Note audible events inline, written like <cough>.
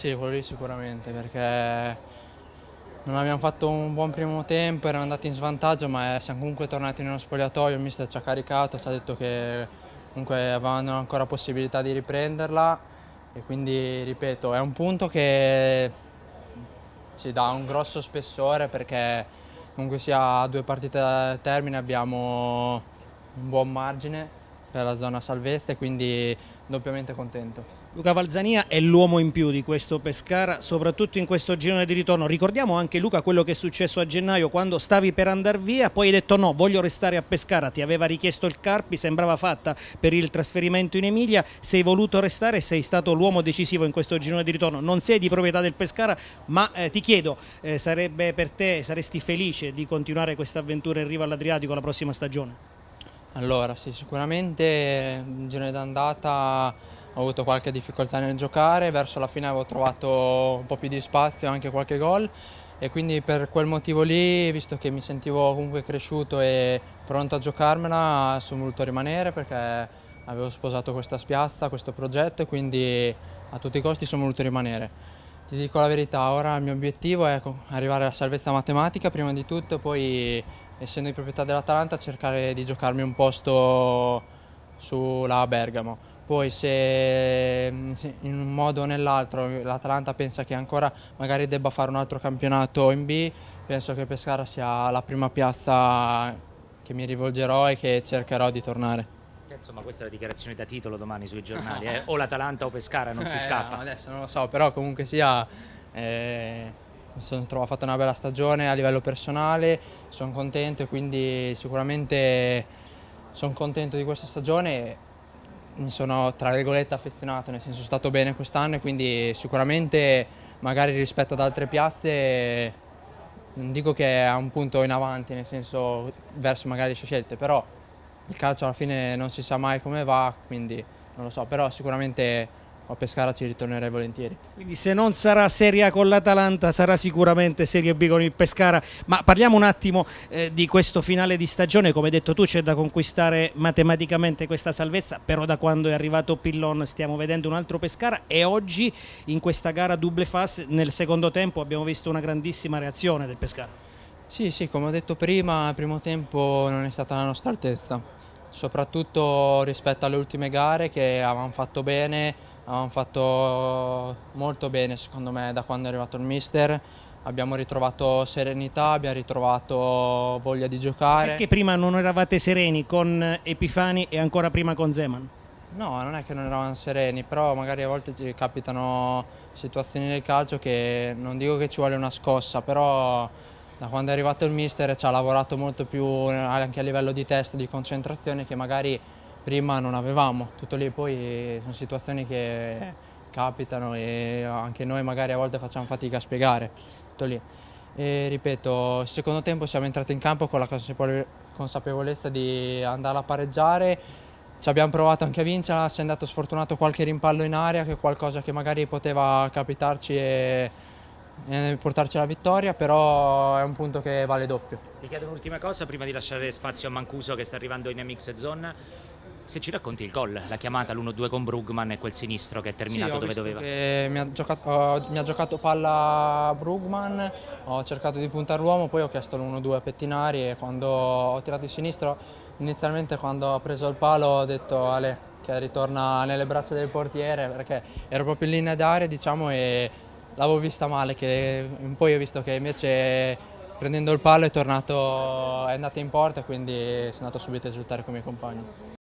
Sì, quello lì sicuramente perché non abbiamo fatto un buon primo tempo, eravamo andati in svantaggio ma eh, siamo comunque tornati nello spogliatoio, il mister ci ha caricato, ci ha detto che comunque avevano ancora possibilità di riprenderla e quindi ripeto è un punto che ci dà un grosso spessore perché comunque sia a due partite da termine abbiamo un buon margine per la zona salvezza e quindi doppiamente contento. Luca Valzania è l'uomo in più di questo Pescara, soprattutto in questo girone di ritorno. Ricordiamo anche Luca quello che è successo a gennaio quando stavi per andare via, poi hai detto no, voglio restare a Pescara, ti aveva richiesto il Carpi, sembrava fatta per il trasferimento in Emilia, sei voluto restare e sei stato l'uomo decisivo in questo girone di ritorno. Non sei di proprietà del Pescara, ma eh, ti chiedo, eh, sarebbe per te, saresti felice di continuare questa avventura in riva all'Adriatico la prossima stagione? Allora sì, sicuramente mm, il girone d'andata ho avuto qualche difficoltà nel giocare, verso la fine avevo trovato un po' più di spazio, anche qualche gol e quindi per quel motivo lì, visto che mi sentivo comunque cresciuto e pronto a giocarmela, sono voluto rimanere perché avevo sposato questa spiazza, questo progetto e quindi a tutti i costi sono voluto rimanere. Ti dico la verità, ora il mio obiettivo è arrivare alla salvezza matematica prima di tutto, poi essendo di proprietà dell'Atalanta, cercare di giocarmi un posto sulla Bergamo. Poi se in un modo o nell'altro l'Atalanta pensa che ancora magari debba fare un altro campionato in B, penso che Pescara sia la prima piazza che mi rivolgerò e che cercherò di tornare. Insomma, questa è la dichiarazione da titolo domani sui giornali, <laughs> eh? o l'Atalanta o Pescara, non eh, si scappa. No, adesso non lo so, però comunque sia... Eh mi sono trovato fatto una bella stagione a livello personale, sono contento e quindi sicuramente sono contento di questa stagione mi sono tra virgolette affezionato, nel senso stato bene quest'anno e quindi sicuramente magari rispetto ad altre piazze non dico che è un punto in avanti, nel senso verso magari le scelte, però il calcio alla fine non si sa mai come va, quindi non lo so, però sicuramente a Pescara ci ritornerei volentieri. Quindi se non sarà Serie A con l'Atalanta sarà sicuramente Serie B con il Pescara, ma parliamo un attimo eh, di questo finale di stagione, come hai detto tu c'è da conquistare matematicamente questa salvezza, però da quando è arrivato Pillon stiamo vedendo un altro Pescara e oggi in questa gara double fast nel secondo tempo abbiamo visto una grandissima reazione del Pescara. Sì, sì, come ho detto prima, il primo tempo non è stata la nostra altezza, soprattutto rispetto alle ultime gare che avevamo fatto bene Abbiamo fatto molto bene secondo me da quando è arrivato il mister, abbiamo ritrovato serenità, abbiamo ritrovato voglia di giocare. Perché prima non eravate sereni con Epifani e ancora prima con Zeman? No, non è che non eravamo sereni, però magari a volte ci capitano situazioni nel calcio che non dico che ci vuole una scossa, però da quando è arrivato il mister ci ha lavorato molto più anche a livello di testa, di concentrazione, che magari prima non avevamo, tutto lì poi sono situazioni che capitano e anche noi magari a volte facciamo fatica a spiegare, tutto lì. E ripeto, secondo tempo siamo entrati in campo con la consapevolezza di andare a pareggiare, ci abbiamo provato anche a vincere si è andato sfortunato qualche rimpallo in aria, che è qualcosa che magari poteva capitarci e portarci alla vittoria, però è un punto che vale doppio. Ti chiedo un'ultima cosa prima di lasciare spazio a Mancuso che sta arrivando in MX zone. Se ci racconti il gol, la chiamata l'1-2 con Brugman e quel sinistro che è terminato sì, dove doveva. Mi ha, giocato, oh, mi ha, giocato, palla Brugman, ho cercato di puntare l'uomo, poi ho chiesto l'1-2 a Pettinari e quando ho tirato il sinistro, inizialmente quando ho preso il palo ho detto Ale che ritorna nelle braccia del portiere perché ero proprio in linea d'aria diciamo e l'avevo vista male, che poi ho visto che invece prendendo il palo è tornato, è andato in porta quindi sono andato subito a esultare con i miei compagni.